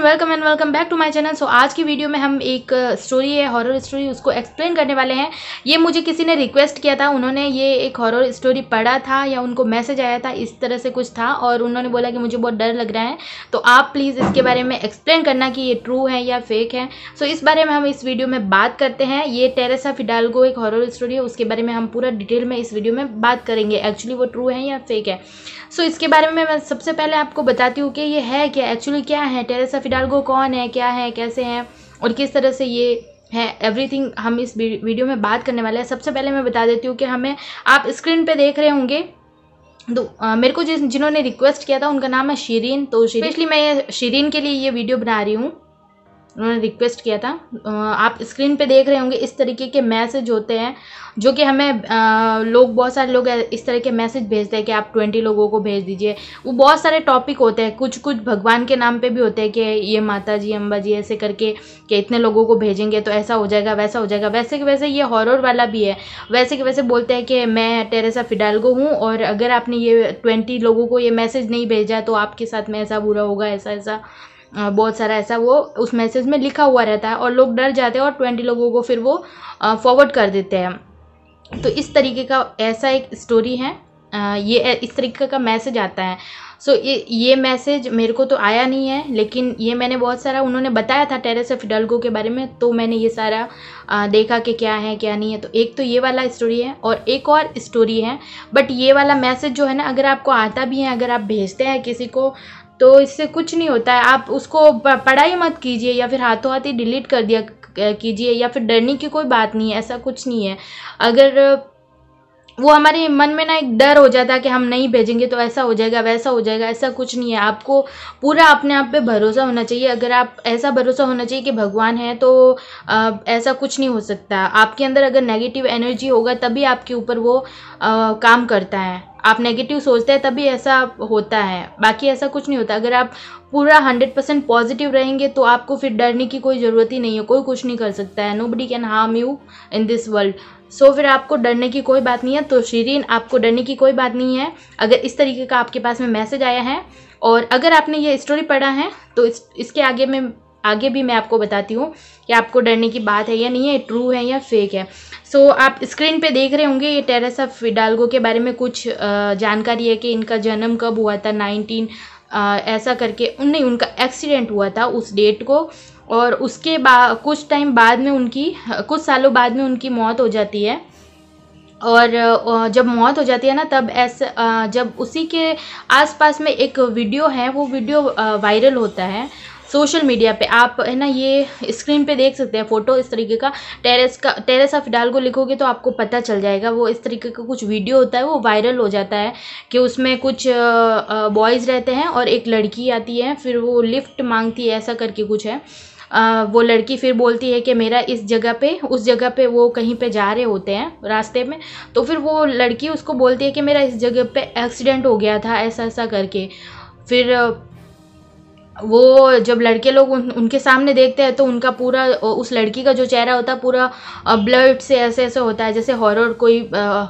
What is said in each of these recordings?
everyone welcome and welcome back to my channel so आज की video में हम एक स्टोरी uh, है हॉरर स्टोरी उसको एक्सप्लेन करने वाले हैं ये मुझे किसी ने रिक्वेस्ट किया था उन्होंने ये एक हॉरर स्टोरी पढ़ा था या उनको मैसेज आया था इस तरह से कुछ था और उन्होंने बोला कि मुझे बहुत डर लग रहा है तो आप प्लीज़ इसके बारे में एक्सप्लेन करना कि ये ट्रू है या फेक है सो so, इस बारे में हम इस वीडियो में बात करते हैं ये टेरेसा फिडालगो एक हॉरर स्टोरी है उसके बारे में हम पूरा डिटेल में इस वीडियो में बात करेंगे एक्चुअली वो ट्रू है या फेक है सो so, इसके बारे में मैं सबसे पहले आपको बताती हूँ कि ये है क्या एक्चुअली क्या है टेरेसा फिडाल्गो कौन है क्या है कैसे हैं और किस तरह से ये है एवरीथिंग हम इस वीडियो में बात करने वाले हैं सबसे पहले मैं बता देती हूँ कि हमें आप स्क्रीन पे देख रहे होंगे तो मेरे को जिस जिन्होंने रिक्वेस्ट किया था उनका नाम है शीरीन तो स्पेशली मैं शीरीन के लिए ये वीडियो बना रही हूँ उन्होंने रिक्वेस्ट किया था आप स्क्रीन पे देख रहे होंगे इस तरीके के मैसेज होते हैं जो कि हमें लोग बहुत सारे लोग इस तरह के मैसेज भेजते हैं कि आप ट्वेंटी लोगों को भेज दीजिए वो बहुत सारे टॉपिक होते हैं कुछ कुछ भगवान के नाम पे भी होते हैं कि ये माता जी अम्बा जी ऐसे करके कि इतने लोगों को भेजेंगे तो ऐसा हो जाएगा वैसा हो जाएगा वैसे कि वैसे ये हॉर वाला भी है वैसे कि वैसे बोलते हैं कि मैं टेरेसा फिडालगो हूँ और अगर आपने ये ट्वेंटी लोगों को ये मैसेज नहीं भेजा तो आपके साथ में ऐसा बुरा होगा ऐसा ऐसा बहुत सारा ऐसा वो उस मैसेज में लिखा हुआ रहता है और लोग डर जाते हैं और ट्वेंटी लोगों को फिर वो फॉरवर्ड कर देते हैं तो इस तरीके का ऐसा एक स्टोरी है ये इस तरीके का मैसेज आता है सो so, ये ये मैसेज मेरे को तो आया नहीं है लेकिन ये मैंने बहुत सारा उन्होंने बताया था टेरेस ऑफ डल्गो के बारे में तो मैंने ये सारा आ, देखा कि क्या है क्या नहीं है तो एक तो ये वाला स्टोरी है और एक और स्टोरी है बट ये वाला मैसेज जो है ना अगर आपको आता भी है अगर आप भेजते हैं किसी को तो इससे कुछ नहीं होता है आप उसको पढ़ाई मत कीजिए या फिर हाथों हाथ ही डिलीट कर दिया कीजिए या फिर डरने की कोई बात नहीं है ऐसा कुछ नहीं है अगर वो हमारे मन में ना एक डर हो जाता है कि हम नहीं भेजेंगे तो ऐसा हो जाएगा वैसा हो जाएगा ऐसा कुछ नहीं है आपको पूरा अपने आप पे भरोसा होना चाहिए अगर आप ऐसा भरोसा होना चाहिए कि भगवान है तो आ, ऐसा कुछ नहीं हो सकता आपके अंदर अगर नेगेटिव एनर्जी होगा तभी आपके ऊपर वो आ, काम करता है आप नेगेटिव सोचते हैं तभी ऐसा होता है बाकी ऐसा कुछ नहीं होता अगर आप पूरा हंड्रेड परसेंट पॉजिटिव रहेंगे तो आपको फिर डरने की कोई ज़रूरत ही नहीं है कोई कुछ नहीं कर सकता है nobody can harm you in this world so so, फिर आपको डरने की कोई बात नहीं है तो शीरीन आपको डरने की कोई बात नहीं है अगर इस तरीके का आपके पास में मैसेज आया है और अगर आपने ये स्टोरी पढ़ा है तो इस, इसके आगे में आगे भी मैं आपको बताती हूँ कि आपको डरने की बात है या नहीं है ट्रू है या फेक है सो so, आप स्क्रीन पे देख रहे होंगे ये टेरेसा फिडाल्गो के बारे में कुछ जानकारी है कि इनका जन्म कब हुआ था नाइनटीन ऐसा करके नहीं उनका एक्सीडेंट हुआ था उस डेट को और उसके बाद कुछ टाइम बाद में उनकी कुछ सालों बाद में उनकी मौत हो जाती है और जब मौत हो जाती है ना तब ऐसा जब उसी के आसपास में एक वीडियो है वो वीडियो वायरल होता है सोशल मीडिया पे आप है ना ये स्क्रीन पे देख सकते हैं फ़ोटो इस तरीके का टेरेस का टेरेस ऑफ डाल को लिखोगे तो आपको पता चल जाएगा वो इस तरीके का कुछ वीडियो होता है वो वायरल हो जाता है कि उसमें कुछ बॉयज़ रहते हैं और एक लड़की आती है फिर वो लिफ्ट मांगती है ऐसा करके कुछ है आ, वो लड़की फिर बोलती है कि मेरा इस जगह पे उस जगह पे वो कहीं पे जा रहे होते हैं रास्ते में तो फिर वो लड़की उसको बोलती है कि मेरा इस जगह पे एक्सीडेंट हो गया था ऐसा ऐसा करके फिर वो जब लड़के लोग उन, उनके सामने देखते हैं तो उनका पूरा उस लड़की का जो चेहरा होता है पूरा ब्लड से ऐसे ऐसे होता है जैसे हॉरर कोई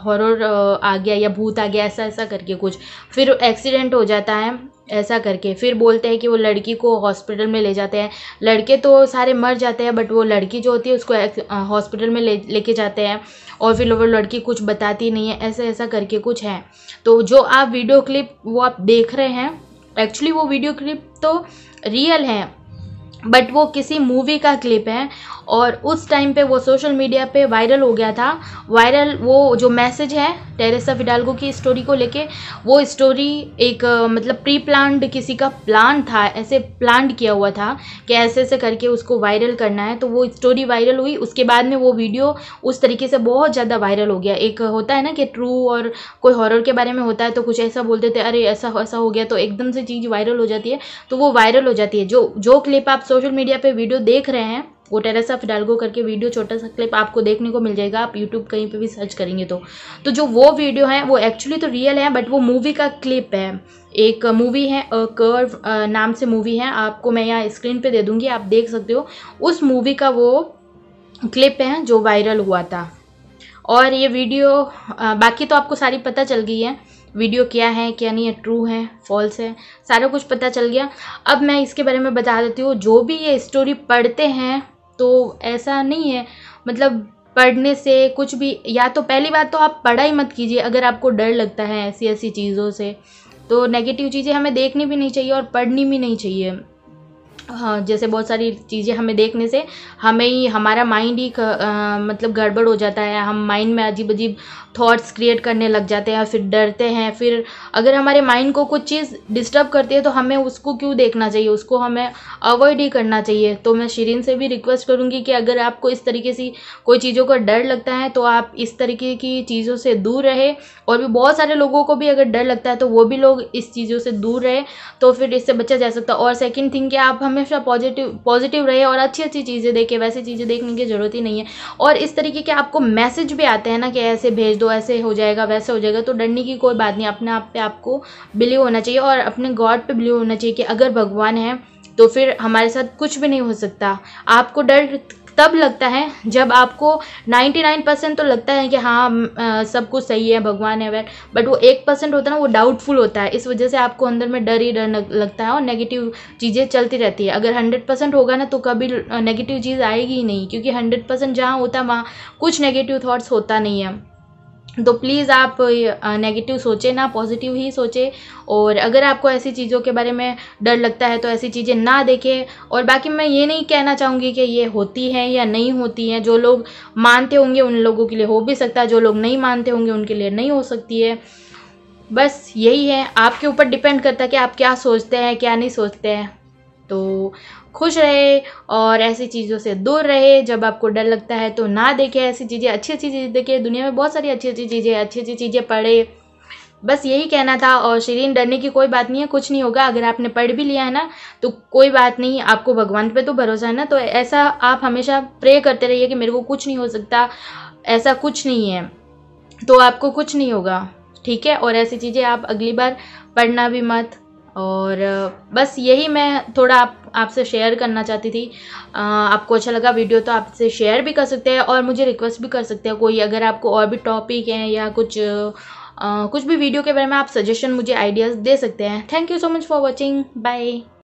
हॉरर आ गया या भूत आ गया ऐसा ऐसा करके कुछ फिर एक्सीडेंट हो जाता है ऐसा करके फिर बोलते हैं कि वो लड़की को हॉस्पिटल में ले जाते हैं लड़के तो सारे मर जाते हैं बट वो लड़की जो होती है उसको हॉस्पिटल में ले लेके जाते हैं और फिर वो लड़की कुछ बताती नहीं है ऐसा ऐसा करके कुछ है तो जो आप वीडियो क्लिप वो आप देख रहे हैं एक्चुअली वो वीडियो क्लिप तो रियल हैं बट वो किसी मूवी का क्लिप है और उस टाइम पे वो सोशल मीडिया पे वायरल हो गया था वायरल वो जो मैसेज है टेरेसा फिडालगो की स्टोरी को लेके वो स्टोरी एक मतलब प्री प्लान्ड किसी का प्लान था ऐसे प्लान किया हुआ था कि ऐसे ऐसे करके उसको वायरल करना है तो वो स्टोरी वायरल हुई उसके बाद में वो वीडियो उस तरीके से बहुत ज़्यादा वायरल हो गया एक होता है ना कि ट्रू और कोई हॉरर के बारे में होता है तो कुछ ऐसा बोलते थे अरे ऐसा ऐसा हो गया तो एकदम से चीज़ वायरल हो जाती है तो वो वायरल हो जाती है जो जो क्लिप आप सोशल मीडिया पे वीडियो देख रहे हैं वो टेरेसा फिडालगो करके वीडियो छोटा सा क्लिप आपको देखने को मिल जाएगा आप यूट्यूब कहीं पे भी सर्च करेंगे तो तो जो वो वीडियो है वो एक्चुअली तो रियल है बट वो मूवी का क्लिप है एक मूवी है अ कर्व नाम से मूवी है आपको मैं यहाँ स्क्रीन पे दे दूँगी आप देख सकते हो उस मूवी का वो क्लिप है जो वायरल हुआ था और ये वीडियो आ, बाकी तो आपको सारी पता चल गई है वीडियो क्या है क्या नहीं है ट्रू है फॉल्स है सारा कुछ पता चल गया अब मैं इसके बारे में बता देती हूँ जो भी ये स्टोरी पढ़ते हैं तो ऐसा नहीं है मतलब पढ़ने से कुछ भी या तो पहली बात तो आप पढ़ाई मत कीजिए अगर आपको डर लगता है ऐसी ऐसी चीज़ों से तो नेगेटिव चीज़ें हमें देखनी भी नहीं चाहिए और पढ़नी भी नहीं चाहिए हाँ जैसे बहुत सारी चीज़ें हमें देखने से हमें ही हमारा माइंड ही आ, मतलब गड़बड़ हो जाता है हम माइंड में अजीब अजीब थॉट्स क्रिएट करने लग जाते हैं फिर डरते हैं फिर अगर हमारे माइंड को कुछ चीज़ डिस्टर्ब करती है तो हमें उसको क्यों देखना चाहिए उसको हमें अवॉइड ही करना चाहिए तो मैं शीरिन से भी रिक्वेस्ट करूँगी कि अगर आपको इस तरीके से कोई चीज़ों का डर लगता है तो आप इस तरीके की चीज़ों से दूर रहे और भी बहुत सारे लोगों को भी अगर डर लगता है तो वो भी लोग इस चीज़ों से दूर रहे तो फिर इससे बचा जा सकता है और सेकेंड थिंग कि आप हमेशा पॉजिटिव पॉजिटिव रहे और अच्छी अच्छी चीज़ें देखें वैसी चीज़ें देखने की ज़रूरत ही नहीं है और इस तरीके के आपको मैसेज भी आते हैं ना कि ऐसे भेज दो तो ऐसे हो जाएगा वैसे हो जाएगा तो डरने की कोई बात नहीं अपने आप पे आपको बिलीव होना चाहिए और अपने गॉड पे बिलीव होना चाहिए कि अगर भगवान है तो फिर हमारे साथ कुछ भी नहीं हो सकता आपको डर तब लगता है जब आपको 99 परसेंट तो लगता है कि हाँ आ, सब कुछ सही है भगवान है वैर बट वो एक परसेंट होता है ना वो डाउटफुल होता है इस वजह से आपको अंदर में डर ही डर लगता है और नेगेटिव चीज़ें चलती रहती है अगर 100 परसेंट होगा ना तो कभी नेगेटिव चीज़ आएगी ही नहीं क्योंकि 100 परसेंट जहाँ होता है वहाँ कुछ नेगेटिव थाट्स होता नहीं है तो प्लीज़ आप नेगेटिव सोचें ना पॉजिटिव ही सोचे और अगर आपको ऐसी चीज़ों के बारे में डर लगता है तो ऐसी चीज़ें ना देखें और बाकी मैं ये नहीं कहना चाहूँगी कि ये होती हैं या नहीं होती हैं जो लोग मानते होंगे उन लोगों के लिए हो भी सकता है जो लोग नहीं मानते होंगे उनके लिए नहीं हो सकती है बस यही है आपके ऊपर डिपेंड करता है कि आप क्या सोचते हैं क्या नहीं सोचते हैं तो खुश रहे और ऐसी चीज़ों से दूर रहे जब आपको डर लगता है तो ना देखें ऐसी चीज़ें अच्छी अच्छी चीज़ें देखें दुनिया में बहुत सारी अच्छी अच्छी चीज़ें अच्छी अच्छी चीज़ें पढ़े बस यही कहना था और शरीर डरने की कोई बात नहीं है कुछ नहीं होगा अगर आपने पढ़ भी लिया है ना तो कोई बात नहीं आपको भगवान पे तो भरोसा है ना तो ऐसा आप हमेशा प्रे करते रहिए कि मेरे को कुछ नहीं हो सकता ऐसा कुछ नहीं है तो आपको कुछ नहीं होगा ठीक है और ऐसी चीज़ें आप अगली बार पढ़ना भी मत और बस यही मैं थोड़ा आप आपसे शेयर करना चाहती थी आ, आपको अच्छा लगा वीडियो तो आपसे शेयर भी कर सकते हैं और मुझे रिक्वेस्ट भी कर सकते हैं कोई अगर आपको और भी टॉपिक हैं या कुछ आ, कुछ भी वीडियो के बारे में आप सजेशन मुझे आइडियाज़ दे सकते हैं thank you so much for watching bye